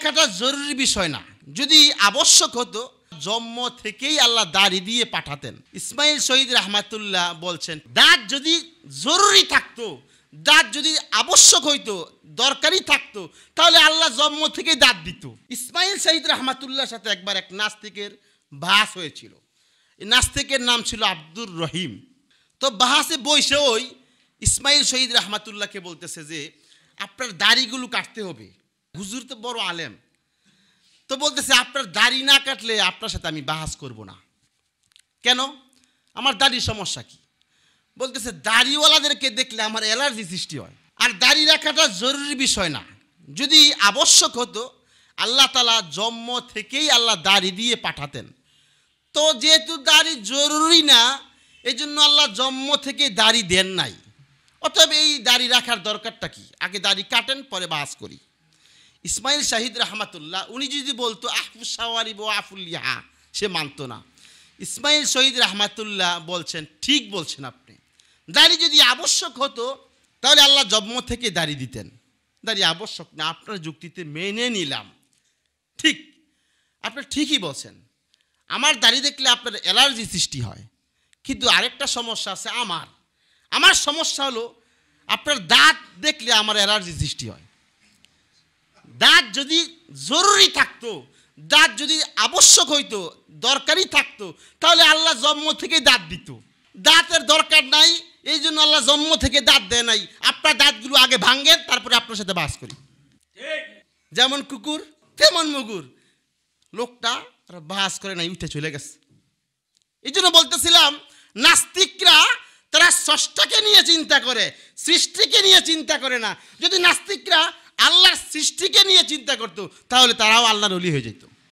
রাখাটা জরুরি বিষয় না যদি আবশ্যক হতো জন্ম থেকেই আল্লাহ দাড়ি দিয়ে পাঠাতেন ইসমাইল শহীদ রহমাতুল্লাহ বলছেন দাঁত যদি জরুরি থাকতো দাঁত যদি আবশ্যক হইতো দরকারি থাকতো তাহলে আল্লাহ জন্ম থেকেই দাঁত দিত ইসমাইল শহীদ রহমাতুল্লাহর সাথে একবার এক নাস্তিকের বাস হয়েছিল নাস্তিকের নাম ছিল আব্দুর রহিম তো বাহাসে বইসে ওই ইসমাইল শহীদ রহমাতুল্লাহকে বলতেছে যে আপনার দাড়িগুলো কাটতে হবে হুজুর তো বড় আলেম তো বলতেছে আপনার দাড়ি না কাটলে আপনার সাথে আমি বাহাস করব না কেন আমার দাড়ির সমস্যা কি বলতেছে দাড়িওয়ালাদেরকে দেখলে আমার অ্যালার্জি সৃষ্টি হয় আর দাড়ি রাখাটা জরুরি বিষয় না যদি আবশ্যক হতো আল্লাহ তালা জন্ম থেকেই আল্লাহ দাড়ি দিয়ে পাঠাতেন তো যেহেতু দাড়ি জরুরি না এই জন্য আল্লাহ জন্ম থেকে দাড়ি দেন নাই অতএব এই দাড়ি রাখার দরকারটা কি আগে দাড়ি কাটেন পরে বাস করি ইসমাইল শাহিদ রহমাতুল্লাহ উনি যদি বলতো আহফু সাওয়ারি ও সে মানত না ইসমাইল শহীদ রহমাতুল্লাহ বলছেন ঠিক বলছেন আপনি দাড়ি যদি আবশ্যক হতো তাহলে আল্লাহ জন্ম থেকে দাড়ি দিতেন দাড়ি আবশ্যক না আপনার যুক্তিতে মেনে নিলাম ঠিক আপনি ঠিকই বলছেন আমার দাড়ি দেখলে আপনার অ্যালার্জি সৃষ্টি হয় কিন্তু আরেকটা সমস্যা আছে আমার আমার সমস্যা হলো আপনার দাঁত দেখলে আমার অ্যালার্জি সৃষ্টি হয় দাঁত যদি জরুরি থাকতো দাঁত যদি আবশ্যক হইতো দরকারই থাকতো তাহলে আল্লাহ জন্ম থেকে দাঁত দিত দাঁতের দরকার নাই এই জন্য আল্লাহ জন্ম থেকে দাঁত দেয় নাই আপনার দাঁতগুলো আগে ভাঙ্গেন তারপরে আপনার সাথে বাস করি যেমন কুকুর তেমন মুগুর লোকটা বাস করে নাই উঠে চলে গেছে এই জন্য বলতেছিলাম নাস্তিকরা তারা ষষ্ঠকে নিয়ে চিন্তা করে সৃষ্টিকে নিয়ে চিন্তা করে না যদি নাস্তিকরা আল্লাহর সৃষ্টিকে নিয়ে চিন্তা করত তাহলে তারাও আল্লাহর অলি হয়ে যেত